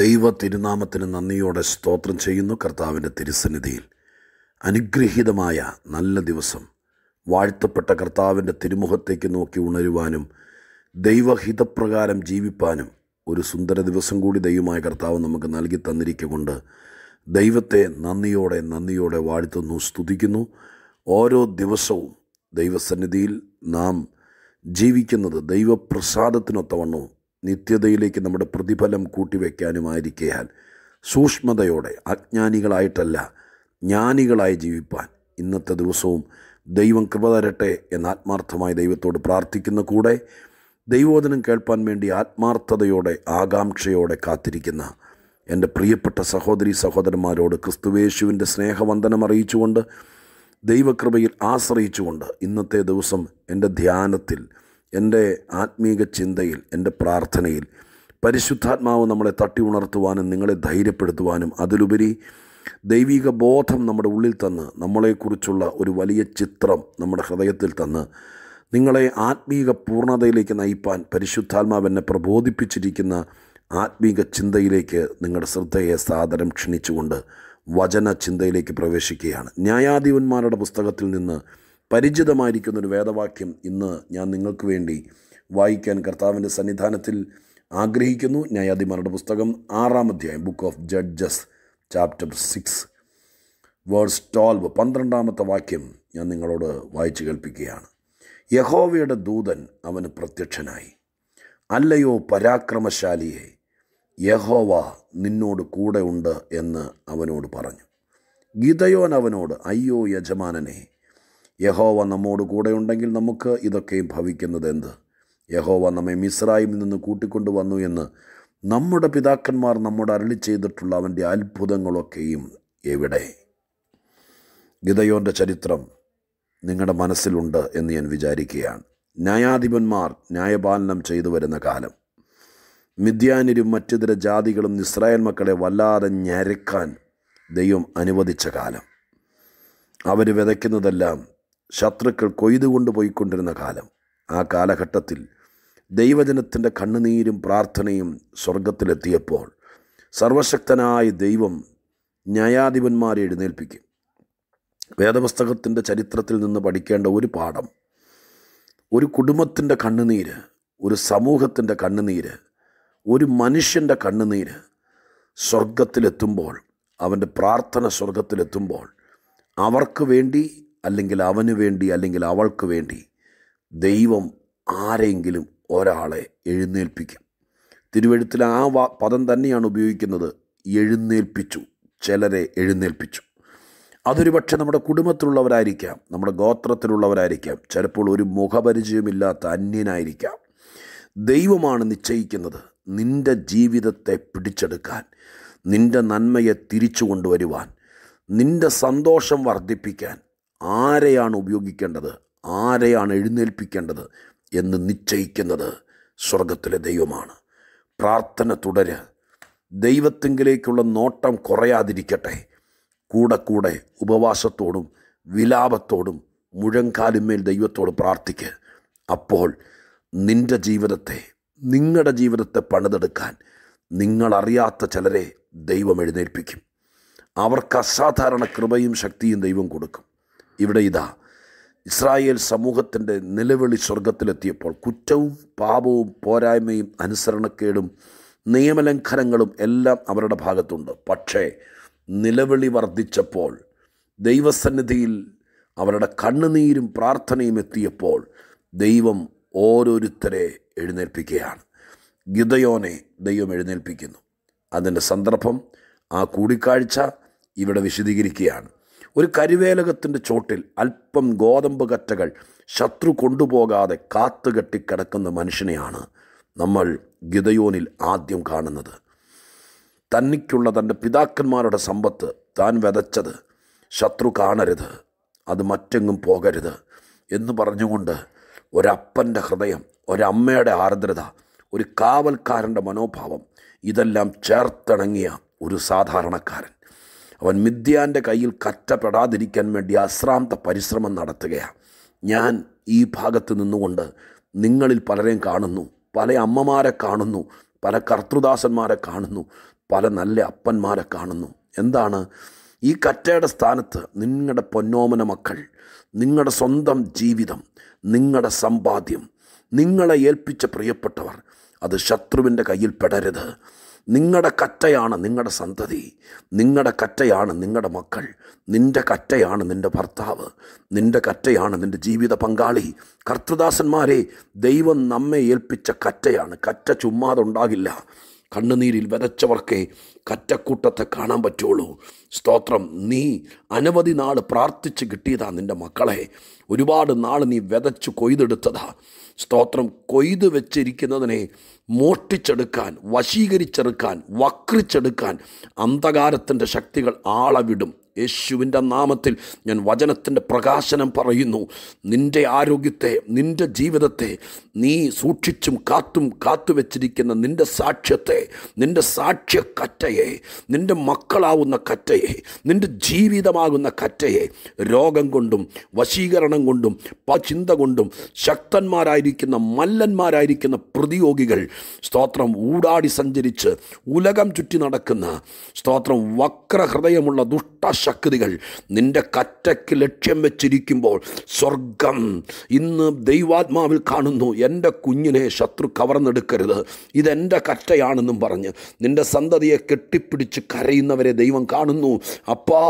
ദൈവ തിരുനാമത്തിന് നന്ദിയോടെ സ്തോത്രം ചെയ്യുന്നു കർത്താവിൻ്റെ തിരുസന്നിധിയിൽ അനുഗ്രഹീതമായ നല്ല ദിവസം വാഴ്ത്തപ്പെട്ട കർത്താവിൻ്റെ തിരുമുഖത്തേക്ക് നോക്കി ഉണരുവാനും ദൈവഹിതപ്രകാരം ജീവിപ്പാനും ഒരു സുന്ദര ദിവസം കൂടി ദൈവമായ കർത്താവ് നമുക്ക് നൽകി തന്നിരിക്കുകൊണ്ട് ദൈവത്തെ നന്ദിയോടെ നന്ദിയോടെ വാഴ്ത്തുന്നു സ്തുതിക്കുന്നു ഓരോ ദിവസവും ദൈവസന്നിധിയിൽ നാം ജീവിക്കുന്നത് ദൈവപ്രസാദത്തിനൊത്തവണ്ണവും നിത്യതയിലേക്ക് നമ്മുടെ പ്രതിഫലം കൂട്ടിവെക്കാനുമായിരിക്കയാൽ സൂക്ഷ്മതയോടെ അജ്ഞാനികളായിട്ടല്ല ജ്ഞാനികളായി ജീവിപ്പാൻ ഇന്നത്തെ ദിവസവും ദൈവം കൃപ തരട്ടെ എന്ന് ആത്മാർത്ഥമായി ദൈവത്തോട് പ്രാർത്ഥിക്കുന്ന കൂടെ ദൈവോദനം കേൾപ്പാൻ വേണ്ടി ആത്മാർത്ഥതയോടെ ആകാംക്ഷയോടെ കാത്തിരിക്കുന്ന എൻ്റെ പ്രിയപ്പെട്ട സഹോദരി സഹോദരന്മാരോട് ക്രിസ്തുവേശുവിൻ്റെ സ്നേഹവന്ദനം അറിയിച്ചുകൊണ്ട് ദൈവകൃപയിൽ ആശ്രയിച്ചുകൊണ്ട് ഇന്നത്തെ ദിവസം എൻ്റെ ധ്യാനത്തിൽ എൻ്റെ ആത്മീക ചിന്തയിൽ എൻ്റെ പ്രാർത്ഥനയിൽ പരിശുദ്ധാത്മാവ് നമ്മളെ തട്ടി ഉണർത്തുവാനും നിങ്ങളെ ധൈര്യപ്പെടുത്തുവാനും അതിലുപരി ദൈവിക ബോധം നമ്മുടെ ഉള്ളിൽ തന്ന് നമ്മളെക്കുറിച്ചുള്ള ഒരു വലിയ ചിത്രം നമ്മുടെ ഹൃദയത്തിൽ തന്ന് നിങ്ങളെ ആത്മീക പൂർണ്ണതയിലേക്ക് നയിപ്പാൻ പരിശുദ്ധാത്മാവ് എന്നെ പ്രബോധിപ്പിച്ചിരിക്കുന്ന ആത്മീക ചിന്തയിലേക്ക് നിങ്ങളുടെ ശ്രദ്ധയെ സാദരം ക്ഷണിച്ചുകൊണ്ട് വചന ചിന്തയിലേക്ക് പ്രവേശിക്കുകയാണ് ന്യായാധിപന്മാരുടെ പുസ്തകത്തിൽ നിന്ന് പരിചിതമായിരിക്കുന്നൊരു വേദവാക്യം ഇന്ന് ഞാൻ നിങ്ങൾക്ക് വേണ്ടി വായിക്കാൻ കർത്താവിൻ്റെ സന്നിധാനത്തിൽ ആഗ്രഹിക്കുന്നു ന്യായാധിമാരുടെ പുസ്തകം ആറാം അധ്യായം book of Judges chapter six verse twelve പന്ത്രണ്ടാമത്തെ വാക്യം ഞാൻ നിങ്ങളോട് വായിച്ചു കേൾപ്പിക്കുകയാണ് യഹോവയുടെ ദൂതൻ അവന് പ്രത്യക്ഷനായി അല്ലയോ പരാക്രമശാലിയെ യഹോവ നിന്നോട് കൂടെ ഉണ്ട് എന്ന് അവനോട് പറഞ്ഞു ഗീതയോൻ അവനോട് അയ്യോ യജമാനനെ യഹോവ നമ്മോട് കൂടെയുണ്ടെങ്കിൽ നമുക്ക് ഇതൊക്കെയും ഭവിക്കുന്നത് എന്ത് യഹോവ നമ്മെ മിസ്രായിൽ നിന്ന് കൂട്ടിക്കൊണ്ടു വന്നു എന്ന് നമ്മുടെ പിതാക്കന്മാർ നമ്മോട് അരളി ചെയ്തിട്ടുള്ള അവൻ്റെ അത്ഭുതങ്ങളൊക്കെയും എവിടെ ഗിതയോൻ്റെ ചരിത്രം നിങ്ങളുടെ മനസ്സിലുണ്ട് എന്ന് ഞാൻ വിചാരിക്കുകയാണ് ന്യായാധിപന്മാർ ന്യായപാലനം ചെയ്തു വരുന്ന കാലം മിഥ്യാനിരും മറ്റുതര ജാതികളും ഇസ്രായേൽ മക്കളെ വല്ലാതെ ഞരക്കാൻ ദൈവം അനുവദിച്ച കാലം അവർ വിതയ്ക്കുന്നതെല്ലാം ശത്രുക്കൾ കൊയ്തു കൊണ്ടുപോയിക്കൊണ്ടിരുന്ന കാലം ആ കാലഘട്ടത്തിൽ ദൈവജനത്തിൻ്റെ കണ്ണുനീരും പ്രാർത്ഥനയും സ്വർഗത്തിലെത്തിയപ്പോൾ സർവശക്തനായ ദൈവം ന്യായാധിപന്മാരെ എഴുന്നേൽപ്പിക്കും വേദപുസ്തകത്തിൻ്റെ ചരിത്രത്തിൽ നിന്ന് പഠിക്കേണ്ട ഒരു പാഠം ഒരു കുടുംബത്തിൻ്റെ കണ്ണുനീര് ഒരു സമൂഹത്തിൻ്റെ കണ്ണുനീര് ഒരു മനുഷ്യൻ്റെ കണ്ണുനീര് സ്വർഗത്തിലെത്തുമ്പോൾ അവൻ്റെ പ്രാർത്ഥന സ്വർഗത്തിലെത്തുമ്പോൾ അവർക്ക് വേണ്ടി അല്ലെങ്കിൽ അവന് വേണ്ടി അല്ലെങ്കിൽ അവൾക്ക് വേണ്ടി ദൈവം ആരെങ്കിലും ഒരാളെ എഴുന്നേൽപ്പിക്കും തിരുവഴുത്തിൽ ആ പദം തന്നെയാണ് ഉപയോഗിക്കുന്നത് എഴുന്നേൽപ്പിച്ചു ചിലരെ എഴുന്നേൽപ്പിച്ചു അതൊരു പക്ഷേ നമ്മുടെ കുടുംബത്തിലുള്ളവരായിരിക്കാം നമ്മുടെ ഗോത്രത്തിലുള്ളവരായിരിക്കാം ചിലപ്പോൾ ഒരു മുഖപരിചയമില്ലാത്ത അന്യനായിരിക്കാം ദൈവമാണ് നിശ്ചയിക്കുന്നത് നിൻ്റെ ജീവിതത്തെ പിടിച്ചെടുക്കാൻ നിൻ്റെ നന്മയെ തിരിച്ചു കൊണ്ടുവരുവാൻ നിൻ്റെ സന്തോഷം വർദ്ധിപ്പിക്കാൻ ആരെയാണ് ഉപയോഗിക്കേണ്ടത് ആരെയാണ് എഴുന്നേൽപ്പിക്കേണ്ടത് എന്ന് നിശ്ചയിക്കുന്നത് സ്വർഗത്തിലെ ദൈവമാണ് പ്രാർത്ഥന തുടര് ദൈവത്തെങ്കിലേക്കുള്ള നോട്ടം കുറയാതിരിക്കട്ടെ കൂടെ കൂടെ ഉപവാസത്തോടും വിലാപത്തോടും മുഴങ്കാലുമേൽ ദൈവത്തോട് പ്രാർത്ഥിക്കുക അപ്പോൾ നിൻ്റെ ജീവിതത്തെ നിങ്ങളുടെ ജീവിതത്തെ പണിതെടുക്കാൻ നിങ്ങളറിയാത്ത ചിലരെ ദൈവം എഴുന്നേൽപ്പിക്കും അവർക്ക് അസാധാരണ കൃപയും ശക്തിയും ദൈവം കൊടുക്കും ഇവിടെ ഇതാ ഇസ്രായേൽ സമൂഹത്തിൻ്റെ നിലവിളി സ്വർഗത്തിലെത്തിയപ്പോൾ കുറ്റവും പാപവും പോരായ്മയും അനുസരണക്കേടും നിയമലംഘനങ്ങളും എല്ലാം അവരുടെ ഭാഗത്തുണ്ട് പക്ഷേ നിലവിളി വർദ്ധിച്ചപ്പോൾ ദൈവസന്നിധിയിൽ അവരുടെ കണ്ണുനീരും പ്രാർത്ഥനയും എത്തിയപ്പോൾ ദൈവം ഓരോരുത്തരെ എഴുന്നേൽപ്പിക്കുകയാണ് ഗിതയോനെ ദൈവം എഴുന്നേൽപ്പിക്കുന്നു അതിൻ്റെ സന്ദർഭം ആ കൂടിക്കാഴ്ച ഇവിടെ വിശദീകരിക്കുകയാണ് ഒരു കരുവേലകത്തിൻ്റെ ചോട്ടിൽ അല്പം ഗോതമ്പ് കറ്റകൾ ശത്രു കൊണ്ടുപോകാതെ കാത്തുകെട്ടി കിടക്കുന്ന മനുഷ്യനെയാണ് നമ്മൾ ഗിതയോനിൽ ആദ്യം കാണുന്നത് തന്നിക്കുള്ള തൻ്റെ പിതാക്കന്മാരുടെ സമ്പത്ത് താൻ വിതച്ചത് ശത്രു കാണരുത് അത് മറ്റെങ്ങും പോകരുത് എന്ന് പറഞ്ഞുകൊണ്ട് ഒരപ്പൻ്റെ ഹൃദയം ഒരമ്മയുടെ ആർദ്രത ഒരു കാവൽക്കാരൻ്റെ മനോഭാവം ഇതെല്ലാം ചേർത്തിണങ്ങിയ ഒരു സാധാരണക്കാരൻ അവൻ മിഥ്യാൻ്റെ കയ്യിൽ കറ്റപ്പെടാതിരിക്കാൻ വേണ്ടി അശ്രാന്ത പരിശ്രമം നടത്തുകയാണ് ഞാൻ ഈ ഭാഗത്ത് നിന്നുകൊണ്ട് നിങ്ങളിൽ പലരെയും കാണുന്നു പല അമ്മമാരെ കാണുന്നു പല കർത്തൃദാസന്മാരെ കാണുന്നു പല നല്ല അപ്പന്മാരെ കാണുന്നു എന്താണ് ഈ കറ്റയുടെ സ്ഥാനത്ത് നിങ്ങളുടെ പൊന്നോമന മക്കൾ നിങ്ങളുടെ സ്വന്തം ജീവിതം നിങ്ങളുടെ സമ്പാദ്യം നിങ്ങളെ ഏൽപ്പിച്ച പ്രിയപ്പെട്ടവർ അത് ശത്രുവിൻ്റെ കയ്യിൽ പെടരുത് നിങ്ങളുടെ കറ്റയാണ് നിങ്ങളുടെ സന്തതി നിങ്ങളുടെ കറ്റയാണ് നിങ്ങളുടെ മക്കൾ നിൻ്റെ കറ്റയാണ് നിൻ്റെ ഭർത്താവ് നിൻ്റെ കറ്റയാണ് നിൻ്റെ ജീവിത പങ്കാളി കർത്തൃദാസന്മാരെ ദൈവം നമ്മെ ഏൽപ്പിച്ച കറ്റയാണ് കറ്റ ചുമ്മാതുണ്ടാകില്ല കണ്ണുനീരിൽ വരച്ചവർക്കേ കറ്റക്കൂട്ടത്തെ കാണാൻ പറ്റുള്ളൂ സ്തോത്രം നീ അനവധി നാൾ പ്രാർത്ഥിച്ച് കിട്ടിയതാ നിൻ്റെ മക്കളെ ഒരുപാട് നാൾ നീ വിതച്ച് കൊയ്തെടുത്തതാ സ്തോത്രം കൊയ്ത് വെച്ചിരിക്കുന്നതിനെ മോഷ്ടിച്ചെടുക്കാൻ വശീകരിച്ചെടുക്കാൻ വക്രിച്ചെടുക്കാൻ അന്ധകാരത്തിൻ്റെ ശക്തികൾ ആളവിടും യേശുവിൻ്റെ നാമത്തിൽ ഞാൻ വചനത്തിൻ്റെ പ്രകാശനം പറയുന്നു നിൻ്റെ ആരോഗ്യത്തെ നിൻ്റെ ജീവിതത്തെ നീ സൂക്ഷിച്ചും കാത്തും കാത്തുവെച്ചിരിക്കുന്ന നിൻ്റെ സാക്ഷ്യത്തെ നിൻ്റെ സാക്ഷ്യക്കറ്റയെ നിൻ്റെ മക്കളാവുന്ന കറ്റയെ നിൻ്റെ ജീവിതമാകുന്ന കറ്റയെ രോഗം കൊണ്ടും വശീകരണം കൊണ്ടും ചിന്ത കൊണ്ടും ശക്തന്മാരായിരിക്കുന്ന മല്ലന്മാരായിരിക്കുന്ന പ്രതിയോഗികൾ സ്തോത്രം ഊടാടി സഞ്ചരിച്ച് ഉലകം ചുറ്റി നടക്കുന്ന സ്തോത്രം വക്രഹൃദയമുള്ള ദുഷ്ട ശക്തികൾ നിൻ്റെ കറ്റയ്ക്ക് ലക്ഷ്യം വെച്ചിരിക്കുമ്പോൾ സ്വർഗം ഇന്ന് ദൈവാത്മാവിൽ കാണുന്നു എൻ്റെ കുഞ്ഞിനെ ശത്രു കവർന്നെടുക്കരുത് ഇതെൻ്റെ കറ്റയാണെന്നും പറഞ്ഞ് നിൻ്റെ സന്തതിയെ കെട്ടിപ്പിടിച്ച് കരയുന്നവരെ ദൈവം കാണുന്നു അപ്പാ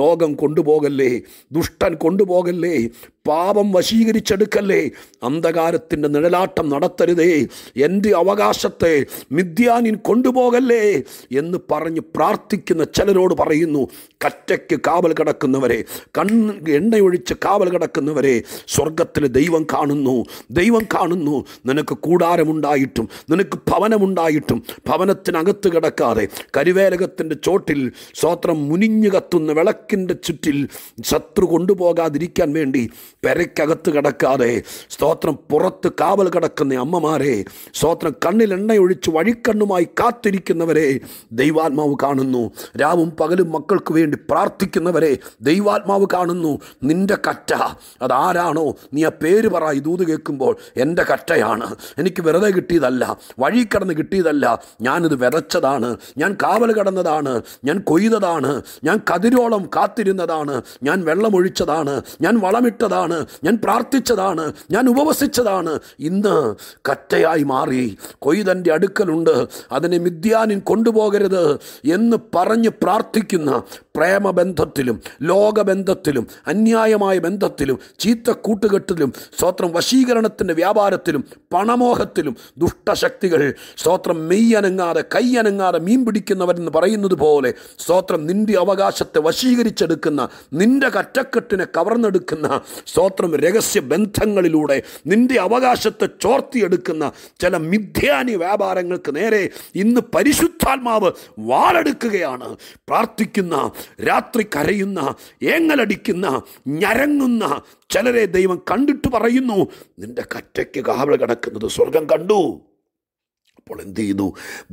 ലോകം കൊണ്ടുപോകല്ലേ ദുഷ്ടൻ കൊണ്ടുപോകല്ലേ പാപം വശീകരിച്ചെടുക്കല്ലേ അന്ധകാരത്തിൻ്റെ നിഴലാട്ടം നടത്തരുതേ എൻ്റെ അവകാശത്തെ മിഥ്യാനിൻ കൊണ്ടുപോകല്ലേ എന്ന് പറഞ്ഞ് പ്രാർത്ഥിക്കുന്ന ചിലരോട് പറയുന്നു കറ്റ ഒറ്റയ്ക്ക് കാവൽ കിടക്കുന്നവരെ കൺ എണ്ണയൊഴിച്ച് കാവൽ കിടക്കുന്നവരെ സ്വർഗത്തിൽ ദൈവം കാണുന്നു ദൈവം കാണുന്നു നിനക്ക് കൂടാരമുണ്ടായിട്ടും നിനക്ക് ഭവനമുണ്ടായിട്ടും ഭവനത്തിനകത്ത് കിടക്കാതെ കരുവേലകത്തിൻ്റെ ചോട്ടിൽ സ്വാത്രം മുനിഞ്ഞു കത്തുന്ന വിളക്കിൻ്റെ ചുറ്റിൽ ശത്രു കൊണ്ടുപോകാതിരിക്കാൻ വേണ്ടി പെരയ്ക്കകത്ത് കിടക്കാതെ സ്തോത്രം പുറത്ത് കാവൽ കിടക്കുന്ന അമ്മമാരെ സ്തോത്രം കണ്ണിൽ എണ്ണയൊഴിച്ച് വഴിക്കണ്ണുമായി കാത്തിരിക്കുന്നവരെ ദൈവാത്മാവ് കാണുന്നു രാവും പകലും മക്കൾക്ക് വേണ്ടി പ്രാ പ്രാർത്ഥിക്കുന്നവരെ ദൈവാത്മാവ് കാണുന്നു നിന്റെ കറ്റ അതാരാണോ നീ ആ പേര് പറ ഇതൂത് കേൾക്കുമ്പോൾ എൻ്റെ കറ്റയാണ് എനിക്ക് വെറുതെ കിട്ടിയതല്ല വഴി കടന്ന് കിട്ടിയതല്ല ഞാനിത് വിതച്ചതാണ് ഞാൻ കാവൽ കടന്നതാണ് ഞാൻ കൊയ്തതാണ് ഞാൻ കതിരോളം കാത്തിരുന്നതാണ് ഞാൻ വെള്ളമൊഴിച്ചതാണ് ഞാൻ വളമിട്ടതാണ് ഞാൻ പ്രാർത്ഥിച്ചതാണ് ഞാൻ ഉപവസിച്ചതാണ് ഇന്ന് കറ്റയായി മാറി കൊയ്തൻ്റെ അടുക്കലുണ്ട് അതിനെ മിഥ്യാനിൻ കൊണ്ടുപോകരുത് എന്ന് പറഞ്ഞ് പ്രാർത്ഥിക്കുന്ന പ്രേമബന്ധത്തിലും ലോകബന്ധത്തിലും അന്യായമായ ബന്ധത്തിലും ചീത്ത കൂട്ടുകെട്ടിലും സ്തോത്രം വശീകരണത്തിൻ്റെ വ്യാപാരത്തിലും പണമോഹത്തിലും ദുഷ്ടശക്തികൾ സ്തോത്രം മെയ്യനങ്ങാതെ കയ്യനങ്ങാതെ മീൻ പിടിക്കുന്നവരെന്ന് പറയുന്നത് പോലെ സ്തോത്രം നിന്റെ അവകാശത്തെ വശീകരിച്ചെടുക്കുന്ന നിന്റെ കറ്റക്കെട്ടിനെ കവർന്നെടുക്കുന്ന സ്തോത്രം രഹസ്യ ബന്ധങ്ങളിലൂടെ നിന്റെ അവകാശത്തെ ചോർത്തിയെടുക്കുന്ന ചില മിഥ്യാനി വ്യാപാരങ്ങൾക്ക് നേരെ ഇന്ന് പരിശുദ്ധാത്മാവ് വാളെടുക്കുകയാണ് പ്രാർത്ഥിക്കുന്ന രാത്രി കരയുന്ന ഏങ്ങലടിക്കുന്ന ഞരങ്ങുന്ന ചിലരെ ദൈവം കണ്ടിട്ട് പറയുന്നു നിന്റെ കറ്റയ്ക്ക് കാവൽ കിടക്കുന്നത് സ്വർഗം കണ്ടു അപ്പോൾ എന്ത് ചെയ്തു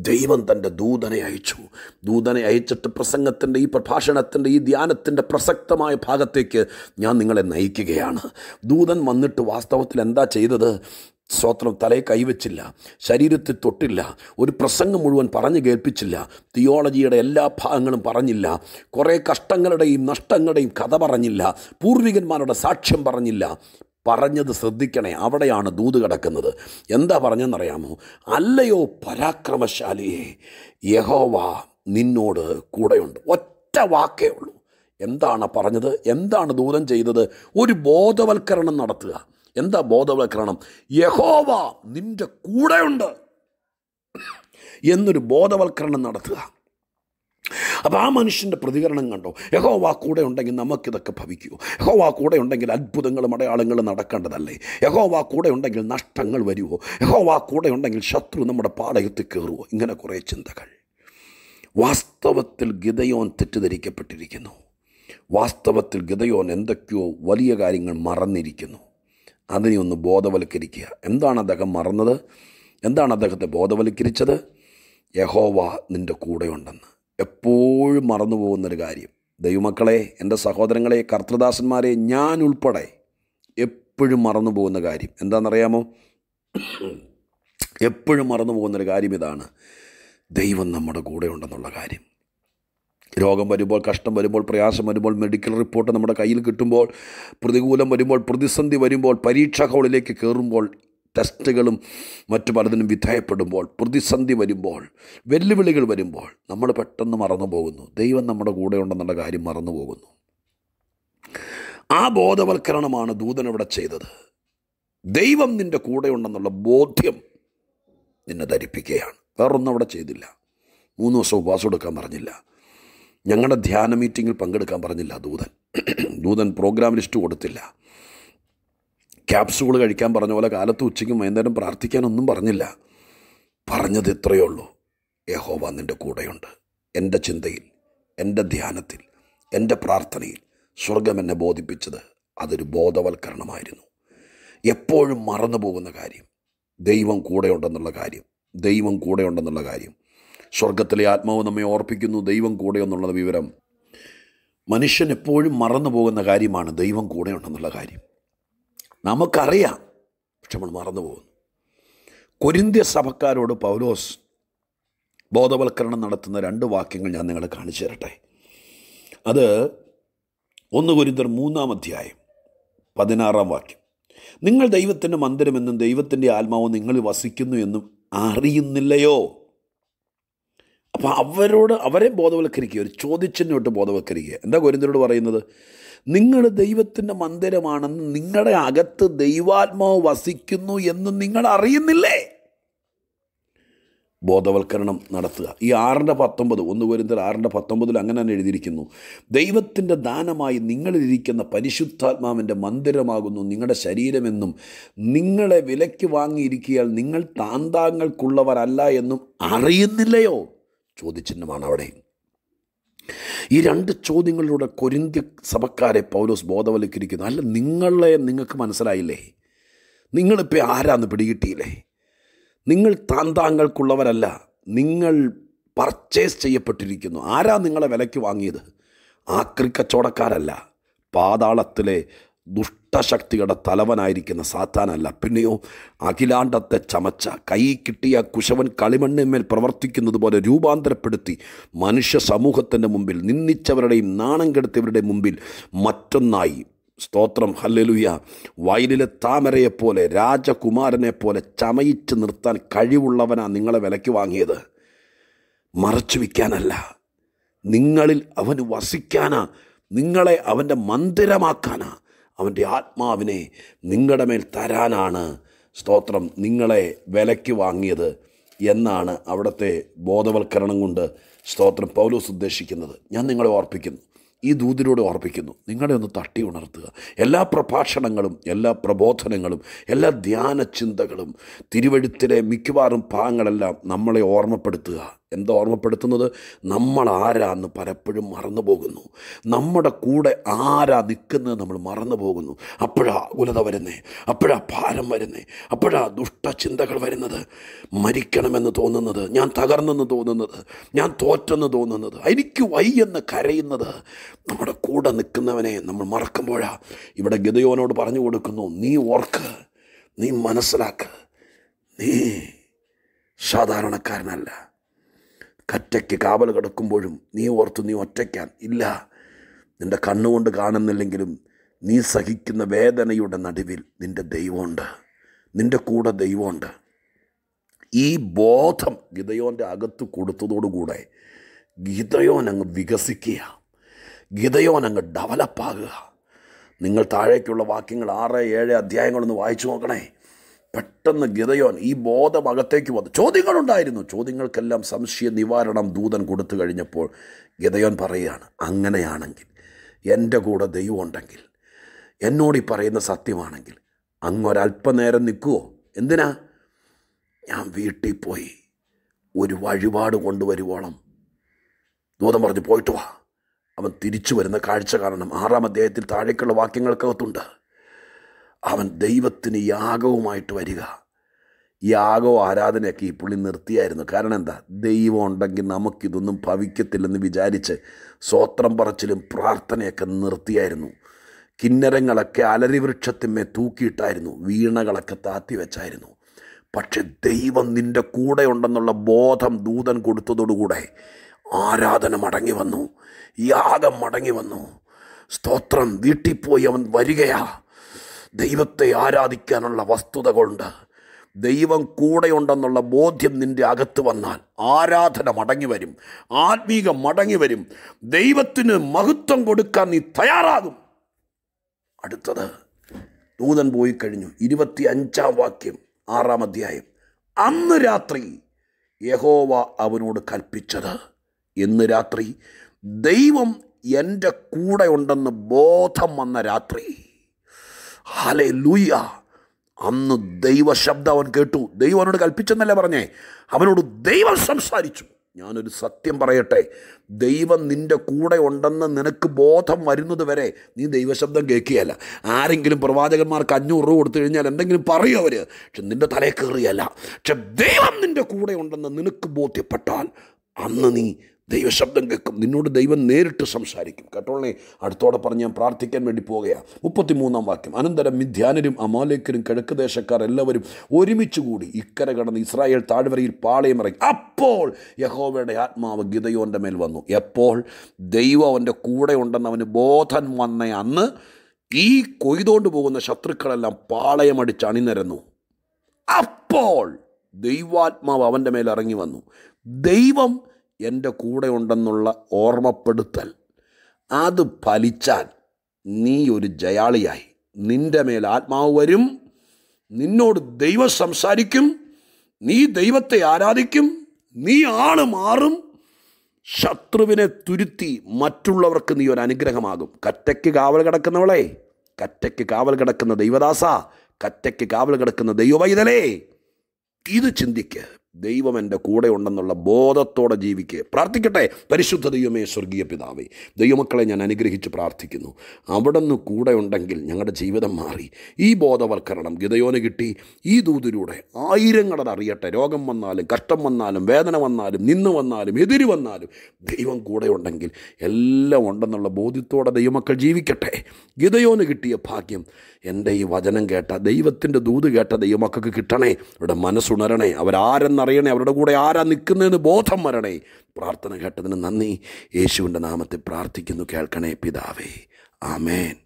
ദൈവം തൻ്റെ ദൂതനെ അയച്ചു ദൂതനെ അയച്ചിട്ട് പ്രസംഗത്തിൻ്റെ ഈ പ്രഭാഷണത്തിൻ്റെ ഈ ധ്യാനത്തിൻ്റെ പ്രസക്തമായ ഭാഗത്തേക്ക് ഞാൻ നിങ്ങളെ നയിക്കുകയാണ് ദൂതൻ വന്നിട്ട് വാസ്തവത്തിൽ എന്താ ചെയ്തത് സ്വത്രം തലയെ കൈവച്ചില്ല ശരീരത്തിൽ തൊട്ടില്ല ഒരു പ്രസംഗം മുഴുവൻ പറഞ്ഞു കേൾപ്പിച്ചില്ല തിയോളജിയുടെ എല്ലാ ഭാഗങ്ങളും പറഞ്ഞില്ല കുറേ കഷ്ടങ്ങളുടെയും നഷ്ടങ്ങളുടെയും കഥ പറഞ്ഞില്ല പൂർവികന്മാരുടെ സാക്ഷ്യം പറഞ്ഞില്ല പറഞ്ഞത് ശ്രദ്ധിക്കണേ അവിടെയാണ് ദൂത് കിടക്കുന്നത് എന്താ പറഞ്ഞെന്നറിയാമോ അല്ലയോ പരാക്രമശാലിയെ യഹോവ നിന്നോട് കൂടെയുണ്ട് ഒറ്റ വാക്കേ ഉള്ളൂ എന്താണ് പറഞ്ഞത് എന്താണ് ദൂതം ചെയ്തത് ഒരു ബോധവൽക്കരണം നടത്തുക എന്താ ബോധവൽക്കരണം യഹോവ നിൻ്റെ കൂടെയുണ്ട് എന്നൊരു ബോധവൽക്കരണം നടത്തുക അപ്പോൾ ആ മനുഷ്യൻ്റെ പ്രതികരണം കണ്ടോ യഹോവ കൂടെ ഉണ്ടെങ്കിൽ നമുക്കിതൊക്കെ ഭവിക്കൂ യഹോവ കൂടെ ഉണ്ടെങ്കിൽ അത്ഭുതങ്ങളും അടയാളങ്ങളും നടക്കേണ്ടതല്ലേ യഹോവ കൂടെ ഉണ്ടെങ്കിൽ നഷ്ടങ്ങൾ വരുമോ യഹോവ കൂടെ ഉണ്ടെങ്കിൽ ശത്രു നമ്മുടെ പാളയത്ത് കയറുമോ ഇങ്ങനെ കുറേ ചിന്തകൾ വാസ്തവത്തിൽ ഗിതയോൻ തെറ്റിദ്ധരിക്കപ്പെട്ടിരിക്കുന്നു വാസ്തവത്തിൽ ഗിതയോൻ എന്തൊക്കെയോ വലിയ കാര്യങ്ങൾ മറന്നിരിക്കുന്നു അതിനെ ഒന്ന് ബോധവൽക്കരിക്കുക എന്താണ് അദ്ദേഹം മറന്നത് എന്താണ് അദ്ദേഹത്തെ ബോധവൽക്കരിച്ചത് യഹോവ നിൻ്റെ കൂടെയുണ്ടെന്ന് എപ്പോഴും മറന്നു പോകുന്നൊരു കാര്യം ദൈവമക്കളെ എൻ്റെ സഹോദരങ്ങളെ കർത്തൃദാസന്മാരെ ഞാൻ ഉൾപ്പെടെ എപ്പോഴും മറന്നു പോകുന്ന കാര്യം എന്താണെന്നറിയാമോ എപ്പോഴും മറന്നു പോകുന്നൊരു കാര്യം ഇതാണ് ദൈവം നമ്മുടെ കൂടെ ഉണ്ടെന്നുള്ള കാര്യം രോഗം വരുമ്പോൾ കഷ്ടം വരുമ്പോൾ പ്രയാസം വരുമ്പോൾ മെഡിക്കൽ റിപ്പോർട്ട് നമ്മുടെ കയ്യിൽ കിട്ടുമ്പോൾ പ്രതികൂലം വരുമ്പോൾ പ്രതിസന്ധി വരുമ്പോൾ പരീക്ഷാ ഹോളിലേക്ക് കയറുമ്പോൾ ടെസ്റ്റുകളും മറ്റു പലതിനും വിധേയപ്പെടുമ്പോൾ പ്രതിസന്ധി വരുമ്പോൾ വെല്ലുവിളികൾ വരുമ്പോൾ നമ്മൾ പെട്ടെന്ന് മറന്നു പോകുന്നു ദൈവം നമ്മുടെ കൂടെ ഉണ്ടെന്നുള്ള കാര്യം മറന്നു പോകുന്നു ആ ബോധവൽക്കരണമാണ് ദൂതൻ ഇവിടെ ചെയ്തത് ദൈവം നിൻ്റെ കൂടെ ഉണ്ടെന്നുള്ള ബോധ്യം നിന്നെ ധരിപ്പിക്കുകയാണ് വേറൊന്നും അവിടെ ചെയ്തില്ല മൂന്ന് ദിവസം ഉപവാസം എടുക്കാൻ പറഞ്ഞില്ല ഞങ്ങളുടെ ധ്യാന മീറ്റിങ്ങിൽ പങ്കെടുക്കാൻ പറഞ്ഞില്ല ദൂതൻ ദൂതൻ പ്രോഗ്രാം ലിസ്റ്റ് കൊടുത്തില്ല ക്യാപ്സൂൾ കഴിക്കാൻ പറഞ്ഞ പോലെ കാലത്ത് ഉച്ചയ്ക്കും വൈകുന്നേരം പ്രാർത്ഥിക്കാനൊന്നും പറഞ്ഞില്ല പറഞ്ഞത് ഇത്രയേ ഉള്ളൂ യഹോവ നിൻ്റെ കൂടെയുണ്ട് എൻ്റെ ചിന്തയിൽ എൻ്റെ ധ്യാനത്തിൽ എൻ്റെ പ്രാർത്ഥനയിൽ സ്വർഗം എന്നെ ബോധിപ്പിച്ചത് അതൊരു ബോധവൽക്കരണമായിരുന്നു എപ്പോഴും മറന്നു പോകുന്ന കാര്യം ദൈവം കൂടെയുണ്ടെന്നുള്ള കാര്യം ദൈവം കൂടെയുണ്ടെന്നുള്ള കാര്യം സ്വർഗത്തിലെ ആത്മാവ് നമ്മെ ഓർപ്പിക്കുന്നു ദൈവം കൂടെ എന്നുള്ളത് വിവരം മനുഷ്യൻ എപ്പോഴും മറന്നു പോകുന്ന കാര്യമാണ് ദൈവം കൂടെ ഉണ്ടെന്നുള്ള കാര്യം നമുക്കറിയാം പക്ഷെ നമ്മൾ മറന്നു പോകുന്നു കൊരിന്ത്യ സഭക്കാരോട് പൗലോസ് ബോധവൽക്കരണം നടത്തുന്ന രണ്ട് വാക്യങ്ങൾ ഞാൻ നിങ്ങളെ കാണിച്ചു തരട്ടെ അത് ഒന്ന് കുരിന്തർ മൂന്നാം അധ്യായം പതിനാറാം വാക്യം നിങ്ങൾ ദൈവത്തിൻ്റെ മന്ദിരമെന്നും ദൈവത്തിൻ്റെ ആത്മാവ് നിങ്ങളിൽ വസിക്കുന്നു എന്നും അറിയുന്നില്ലയോ അപ്പോൾ അവരോട് അവരെ ബോധവൽക്കരിക്കുക ഒരു ചോദ്യച്ചിഹ്നോട്ട് ബോധവൽക്കരിക്കുക എന്താ ഗോരിന്ദ്രനോട് പറയുന്നത് നിങ്ങൾ ദൈവത്തിൻ്റെ മന്ദിരമാണെന്ന് നിങ്ങളുടെ അകത്ത് ദൈവാത്മാവ് വസിക്കുന്നു എന്ന് നിങ്ങൾ അറിയുന്നില്ലേ ബോധവൽക്കരണം നടത്തുക ഈ ആറിൻ്റെ പത്തൊമ്പത് ഒന്ന് വരുന്നതിൽ ആറിൻ്റെ പത്തൊമ്പതിൽ അങ്ങനെ തന്നെ എഴുതിയിരിക്കുന്നു ദൈവത്തിൻ്റെ ദാനമായി നിങ്ങളിരിക്കുന്ന പരിശുദ്ധാത്മാവിൻ്റെ മന്ദിരമാകുന്നു നിങ്ങളുടെ ശരീരമെന്നും നിങ്ങളെ വിലയ്ക്ക് വാങ്ങിയിരിക്കിയാൽ നിങ്ങൾ താന്താങ്ങൾക്കുള്ളവരല്ല എന്നും അറിയുന്നില്ലയോ ചോദ്യചിഹ്നമാണ് അവിടെ ഈ രണ്ട് ചോദ്യങ്ങളിലൂടെ കൊരിന്ത്യ സഭക്കാരെ പൗലോസ് ബോധവൽക്കരിക്കുന്നു അല്ല നിങ്ങളെ നിങ്ങൾക്ക് മനസ്സിലായില്ലേ നിങ്ങളിപ്പോൾ ആരാന്ന് പിടികിട്ടിയില്ലേ നിങ്ങൾ താൻ താങ്കൾക്കുള്ളവരല്ല നിങ്ങൾ പർച്ചേസ് ചെയ്യപ്പെട്ടിരിക്കുന്നു ആരാ നിങ്ങളെ വിലയ്ക്ക് വാങ്ങിയത് ആക്രി കച്ചവടക്കാരല്ല പാതാളത്തിലെ ദുഷ് ദുഷ്ടശക്തിയുടെ തലവനായിരിക്കുന്ന സാത്താനല്ല പിന്നെയോ അഖിലാണ്ടത്തെ ചമച്ച കൈ കിട്ടിയ കുശവൻ കളിമണ്ണിന്മേൽ പ്രവർത്തിക്കുന്നത് പോലെ രൂപാന്തരപ്പെടുത്തി മനുഷ്യ സമൂഹത്തിൻ്റെ മുമ്പിൽ നിന്ദിച്ചവരുടെയും നാണം കെടുത്തിയവരുടെയും മുമ്പിൽ മറ്റൊന്നായി സ്തോത്രം ഹല്ലലുയ വയലിലെ താമരയെപ്പോലെ രാജകുമാരനെ പോലെ ചമയിച്ച് നിർത്താൻ കഴിവുള്ളവനാ നിങ്ങളെ വിലയ്ക്ക് വാങ്ങിയത് മറച്ചു വയ്ക്കാനല്ല നിങ്ങളിൽ അവന് വസിക്കാനാ നിങ്ങളെ അവൻ്റെ മന്ദിരമാക്കാനാണ് അവൻ്റെ ആത്മാവിനെ നിങ്ങളുടെ മേൽ തരാനാണ് സ്തോത്രം നിങ്ങളെ വിലയ്ക്ക് വാങ്ങിയത് എന്നാണ് അവിടുത്തെ ബോധവൽക്കരണം കൊണ്ട് സ്തോത്രം പൗലോസ് ഉദ്ദേശിക്കുന്നത് ഞാൻ നിങ്ങളെ ഓർപ്പിക്കുന്നു ഈ ദൂതിലൂടെ ഓർപ്പിക്കുന്നു നിങ്ങളെ ഒന്ന് തട്ടി ഉണർത്തുക എല്ലാ പ്രഭാഷണങ്ങളും എല്ലാ പ്രബോധനങ്ങളും എല്ലാ ധ്യാന ചിന്തകളും തിരുവഴുത്തിലെ മിക്കവാറും ഭാഗങ്ങളെല്ലാം നമ്മളെ ഓർമ്മപ്പെടുത്തുക എന്താ ഓർമ്മപ്പെടുത്തുന്നത് നമ്മൾ ആരാന്ന് പലപ്പോഴും മറന്നു പോകുന്നു നമ്മുടെ കൂടെ ആരാ നിൽക്കുന്നത് നമ്മൾ മറന്നു പോകുന്നു അപ്പോഴാ ഉലത വരുന്നേ അപ്പോഴാ ഭാരം വരുന്നേ അപ്പോഴാ ദുഷ്ടചിന്തകൾ വരുന്നത് മരിക്കണമെന്ന് തോന്നുന്നത് ഞാൻ തകർന്നെന്ന് തോന്നുന്നത് ഞാൻ തോറ്റെന്ന് തോന്നുന്നത് എനിക്ക് വയ്യെന്ന് കരയുന്നത് നമ്മുടെ കൂടെ നിൽക്കുന്നവനെ നമ്മൾ മറക്കുമ്പോഴാ ഇവിടെ ഗതയോനോട് പറഞ്ഞു കൊടുക്കുന്നു നീ ഓർക്ക് നീ മനസ്സിലാക്ക് നീ സാധാരണക്കാരനല്ല കറ്റയ്ക്ക് കാവൽ കിടക്കുമ്പോഴും നീ ഓർത്തു നീ ഒറ്റയ്ക്കാൻ ഇല്ല നിൻ്റെ കണ്ണുകൊണ്ട് കാണുന്നില്ലെങ്കിലും നീ സഹിക്കുന്ന വേദനയുടെ നടുവിൽ നിൻ്റെ ദൈവമുണ്ട് നിൻ്റെ കൂടെ ദൈവമുണ്ട് ഈ ബോധം ഗിതയോൻ്റെ അകത്ത് കൊടുത്തതോടുകൂടെ ഗീതയോൻ അങ്ങ് വികസിക്കുക ഗീതയോൻ അങ്ങ് ഡെവലപ്പാകുക നിങ്ങൾ താഴേക്കുള്ള വാക്യങ്ങൾ ആറ് ഏഴ് അധ്യായങ്ങളൊന്ന് വായിച്ചു നോക്കണേ പെട്ടെന്ന് ഗിതയോൻ ഈ ബോധം അകത്തേക്ക് വന്നു ചോദ്യങ്ങളുണ്ടായിരുന്നു ചോദ്യങ്ങൾക്കെല്ലാം സംശയ നിവാരണം ദൂതൻ കൊടുത്തു കഴിഞ്ഞപ്പോൾ ഗിതയോൻ പറയുകയാണ് അങ്ങനെയാണെങ്കിൽ എൻ്റെ കൂടെ ദൈവമുണ്ടെങ്കിൽ എന്നോട് ഈ പറയുന്ന സത്യമാണെങ്കിൽ അങ്ങൊരല്പനേരം നിൽക്കുമോ എന്തിനാ ഞാൻ വീട്ടിൽ പോയി ഒരു വഴിപാട് കൊണ്ടുവരുവോളം ദൂതം പറഞ്ഞു പോയിട്ട് വാ അവൻ തിരിച്ചു വരുന്ന കാഴ്ച കാരണം ആറാം അധ്യായത്തിൽ താഴേക്കുള്ള വാക്യങ്ങൾക്കകത്തുണ്ട് അവൻ ദൈവത്തിന് യാഗവുമായിട്ട് വരിക യാഗവും ആരാധനയൊക്കെ ഈ പുള്ളി നിർത്തിയായിരുന്നു കാരണം എന്താ ദൈവം ഉണ്ടെങ്കിൽ നമുക്കിതൊന്നും ഭവിക്കത്തില്ലെന്ന് വിചാരിച്ച് സ്വോത്രം പറച്ചിലും പ്രാർത്ഥനയൊക്കെ നിർത്തിയായിരുന്നു കിന്നരങ്ങളൊക്കെ വൃക്ഷത്തിന്മേ തൂക്കിയിട്ടായിരുന്നു വീണകളൊക്കെ താത്തി വെച്ചായിരുന്നു പക്ഷെ ദൈവം നിൻ്റെ കൂടെ ഉണ്ടെന്നുള്ള ബോധം ദൂതൻ കൊടുത്തതോടുകൂടെ ആരാധന മടങ്ങി വന്നു യാഗം മടങ്ങി വന്നു സ്തോത്രം വീട്ടിപ്പോയി അവൻ വരികയാ ദൈവത്തെ ആരാധിക്കാനുള്ള വസ്തുത കൊണ്ട് ദൈവം കൂടെയുണ്ടെന്നുള്ള ബോധ്യം നിൻ്റെ അകത്ത് വന്നാൽ ആരാധന മടങ്ങി വരും ആത്മീകം മടങ്ങി വരും ദൈവത്തിന് മഹത്വം കൊടുക്കാൻ നീ തയ്യാറാകും അടുത്തത് ദൂതൻ പോയി കഴിഞ്ഞു ഇരുപത്തി അഞ്ചാം വാക്യം ആറാം അധ്യായം അന്ന് രാത്രി യഹോവ അവനോട് കൽപ്പിച്ചത് ഇന്ന് രാത്രി ദൈവം എൻ്റെ കൂടെ ഉണ്ടെന്ന് ബോധം വന്ന രാത്രി ഹലേ ലൂയ അന്ന് ദൈവശബ്ദം അവൻ കേട്ടു ദൈവം അവനോട് കൽപ്പിച്ചെന്നല്ലേ പറഞ്ഞേ അവനോട് ദൈവം സംസാരിച്ചു ഞാനൊരു സത്യം പറയട്ടെ ദൈവം നിൻ്റെ കൂടെ ഉണ്ടെന്ന് നിനക്ക് ബോധം വരുന്നത് വരെ നീ ദൈവശബ്ദം കേൾക്കുകയല്ല ആരെങ്കിലും പ്രവാചകന്മാർക്ക് അഞ്ഞൂറ് രൂപ കൊടുത്തു കഴിഞ്ഞാൽ എന്തെങ്കിലും പറയും അവർ പക്ഷെ നിൻ്റെ തലയിൽ കയറിയല്ല പക്ഷെ ദൈവം നിൻ്റെ കൂടെ ഉണ്ടെന്ന് നിനക്ക് ബോധ്യപ്പെട്ടാൽ അന്ന് നീ ദൈവശബ്ദം കേൾക്കും നിന്നോട് ദൈവം നേരിട്ട് സംസാരിക്കും കേട്ടോളെ അടുത്തോടെ പറഞ്ഞ് ഞാൻ പ്രാർത്ഥിക്കാൻ വേണ്ടി പോവുകയാണ് മുപ്പത്തിമൂന്നാം വാക്യം അനന്തരം മിഥ്യാനരും അമാലേക്കരും കിഴക്ക് ദേശക്കാർ എല്ലാവരും ഒരുമിച്ച് കൂടി ഇക്കര കടന്ന് ഇസ്രായേൽ താഴ്വരയിൽ ഇറങ്ങി അപ്പോൾ യഹോവയുടെ ആത്മാവ് ഗീതയോൻ്റെ മേൽ വന്നു എപ്പോൾ ദൈവം അവൻ്റെ കൂടെ ഉണ്ടെന്ന് അവന് ബോധം വന്ന അന്ന് ഈ കൊയ്തുകൊണ്ട് പോകുന്ന ശത്രുക്കളെല്ലാം പാളയമടിച്ച് അണിനിരന്നു അപ്പോൾ ദൈവാത്മാവ് അവൻ്റെ മേൽ ഇറങ്ങി വന്നു ദൈവം എൻ്റെ കൂടെ ഉണ്ടെന്നുള്ള ഓർമ്മപ്പെടുത്തൽ അത് ഫലിച്ചാൽ നീ ഒരു ജയാളിയായി നിൻ്റെ മേൽ ആത്മാവ് വരും നിന്നോട് ദൈവം സംസാരിക്കും നീ ദൈവത്തെ ആരാധിക്കും നീ ആള് മാറും ശത്രുവിനെ തുരുത്തി മറ്റുള്ളവർക്ക് നീ ഒരു അനുഗ്രഹമാകും കറ്റയ്ക്ക് കാവൽ കിടക്കുന്നവളെ കറ്റയ്ക്ക് കാവൽ കിടക്കുന്ന ദൈവദാസ കറ്റയ്ക്ക് കാവൽ കിടക്കുന്ന ദൈവവൈതലേ ഇത് ചിന്തിക്കുക ദൈവം എൻ്റെ കൂടെ ഉണ്ടെന്നുള്ള ബോധത്തോടെ ജീവിക്കുക പ്രാർത്ഥിക്കട്ടെ പരിശുദ്ധ ദൈവമേ സ്വർഗീയ പിതാവേ ദൈവമക്കളെ ഞാൻ അനുഗ്രഹിച്ച് പ്രാർത്ഥിക്കുന്നു അവിടുന്ന് കൂടെ ഉണ്ടെങ്കിൽ ഞങ്ങളുടെ ജീവിതം മാറി ഈ ബോധവൽക്കരണം ഗിതയോന് കിട്ടി ഈ ദൂതിലൂടെ ആയിരങ്ങളത് അറിയട്ടെ രോഗം വന്നാലും കഷ്ടം വന്നാലും വേദന വന്നാലും നിന്ന് വന്നാലും എതിര് വന്നാലും ദൈവം കൂടെ ഉണ്ടെങ്കിൽ എല്ലാം ഉണ്ടെന്നുള്ള ബോധ്യത്തോടെ ദൈവമക്കൾ ജീവിക്കട്ടെ ഗിതയോന് കിട്ടിയ ഭാഗ്യം എൻ്റെ ഈ വചനം കേട്ട ദൈവത്തിൻ്റെ ദൂത് കേട്ട ദൈവമക്കൾക്ക് കിട്ടണേ ഇവിടെ മനസ്സുണരണേ അവരാരെന്ന അറിയണേ അവരുടെ കൂടെ ആരാ നിൽക്കുന്നതെന്ന് ബോധം വരണേ പ്രാർത്ഥന കേട്ടതിന് നന്ദി യേശുവിൻ്റെ നാമത്തിൽ പ്രാർത്ഥിക്കുന്നു കേൾക്കണേ പിതാവേ ആമേൻ